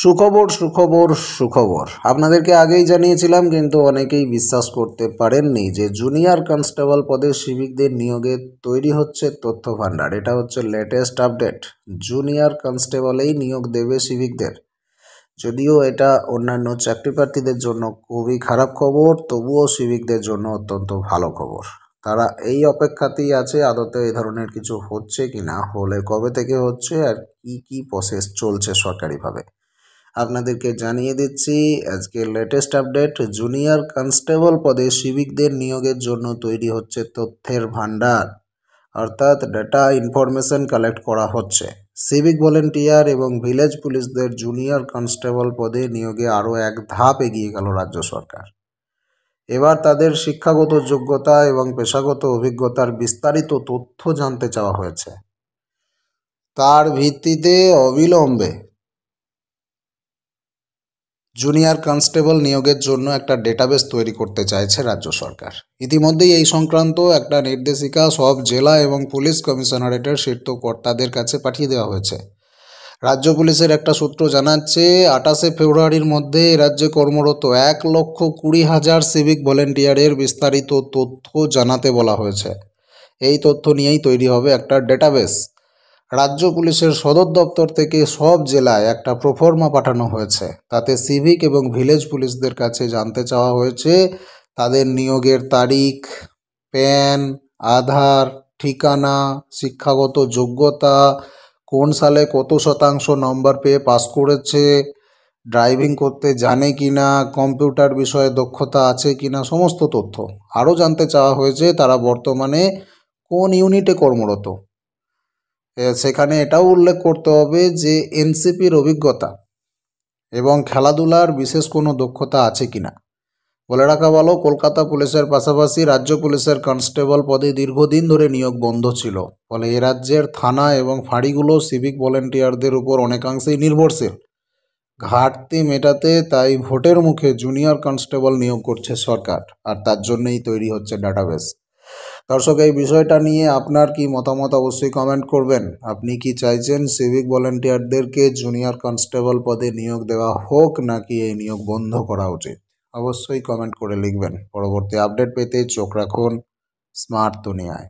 সুখবর সুখবর সুখবর আপনাদেরকে আগেই জানিয়েছিলাম কিন্তু অনেকেই বিশ্বাস করতে পারেননি যে জুনিয়র কনস্টেবল পদে সিভিকদের নিয়োগে তৈরি হচ্ছে তথ্য ভাণ্ডার এটা হচ্ছে লেটেস্ট আপডেট জুনিয়র কনস্টেবলেই নিয়োগ দেবে সিভিকদের যদিও এটা অন্যান্য চাকরি প্রার্থীদের জন্য খুবই খারাপ খবর তবুও সিভিকদের জন্য অত্যন্ত ভালো খবর তারা এই অপেক্ষাতেই আছে আদতে এই ধরনের কিছু হচ্ছে কি না হলে কবে থেকে হচ্ছে আর কি কি প্রসেস চলছে সরকারিভাবে আপনাদেরকে জানিয়ে দিচ্ছি আজকে লেটেস্ট আপডেট জুনিয়র কনস্টেবল পদে সিভিকদের নিয়োগের জন্য তৈরি হচ্ছে তথ্যের ভাণ্ডার অর্থাৎ ডেটা ইনফরমেশন কালেক্ট করা হচ্ছে সিভিক ভলেন্টিয়ার এবং ভিলেজ পুলিশদের জুনিয়র কনস্টেবল পদে নিয়োগে আরও এক ধাপ এগিয়ে গেল রাজ্য সরকার এবার তাদের শিক্ষাগত যোগ্যতা এবং পেশাগত অভিজ্ঞতার বিস্তারিত তথ্য জানতে চাওয়া হয়েছে তার ভিত্তিতে অবিলম্বে জুনিয়র কনস্টেবল নিয়োগের জন্য একটা ডেটাবেস তৈরি করতে চাইছে রাজ্য সরকার ইতিমধ্যেই এই সংক্রান্ত একটা নির্দেশিকা সব জেলা এবং পুলিশ কমিশনারেটের কর্তাদের কাছে পাঠিয়ে দেওয়া হয়েছে রাজ্য পুলিশের একটা সূত্র জানাচ্ছে আটাশে ফেব্রুয়ারির মধ্যে রাজ্যে কর্মরত এক লক্ষ কুড়ি হাজার সিভিক ভলেন্টিয়ারের বিস্তারিত তথ্য জানাতে বলা হয়েছে এই তথ্য নিয়েই তৈরি হবে একটা ডেটাবেস রাজ্য পুলিশের সদর দপ্তর থেকে সব জেলায় একটা প্রফর্মা পাঠানো হয়েছে তাতে সিভিক এবং ভিলেজ পুলিশদের কাছে জানতে চাওয়া হয়েছে তাদের নিয়োগের তারিখ প্যান আধার ঠিকানা শিক্ষাগত যোগ্যতা কোন সালে কত শতাংশ নম্বর পেয়ে পাস করেছে ড্রাইভিং করতে জানে কি না কম্পিউটার বিষয়ে দক্ষতা আছে কি না সমস্ত তথ্য আরও জানতে চাওয়া হয়েছে তারা বর্তমানে কোন ইউনিটে কর্মরত সেখানে এটাও উল্লেখ করতে হবে যে এনসিপির অভিজ্ঞতা এবং খেলাধুলার বিশেষ কোনো দক্ষতা আছে কি না বলে রাখা ভালো কলকাতা পুলিশের পাশাপাশি রাজ্য পুলিশের কনস্টেবল পদে দীর্ঘদিন ধরে নিয়োগ বন্ধ ছিল ফলে এ রাজ্যের থানা এবং ফাঁড়িগুলো সিভিক ভলেন্টিয়ারদের উপর অনেকাংশেই নির্ভরশীল ঘাটতি মেটাতে তাই ভোটের মুখে জুনিয়র কনস্টেবল নিয়োগ করছে সরকার আর তার জন্যই তৈরি হচ্ছে ডাটাবেস দর্শক এই বিষয়টা নিয়ে আপনার কি মতামত অবশ্যই কমেন্ট করবেন আপনি কি চাইছেন সিভিক ভলেন্টিয়ারদেরকে জুনিয়র কনস্টেবল পদে নিয়োগ দেওয়া হোক নাকি এই নিয়োগ বন্ধ করা উচিত অবশ্যই কমেন্ট করে লিখবেন পরবর্তী আপডেট পেতে চোখ রাখুন স্মার্ট দুনিয়ায়